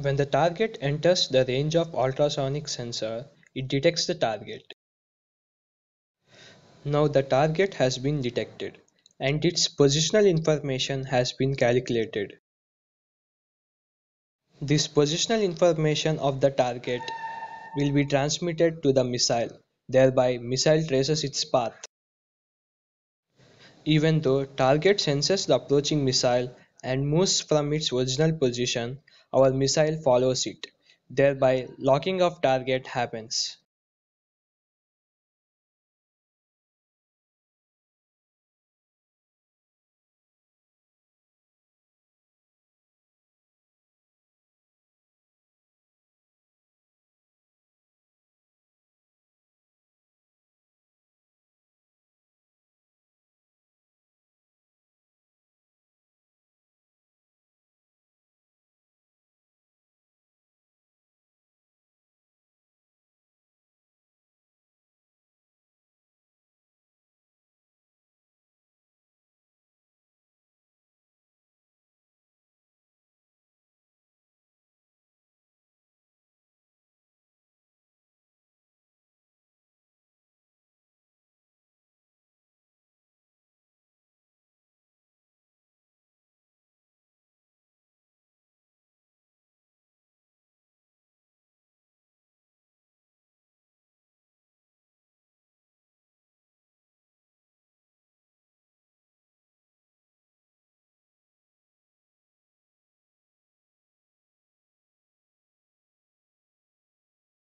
When the target enters the range of ultrasonic sensor, it detects the target. Now the target has been detected and its positional information has been calculated. This positional information of the target will be transmitted to the missile, thereby missile traces its path. Even though target senses the approaching missile and moves from its original position, our missile follows it, thereby locking of target happens.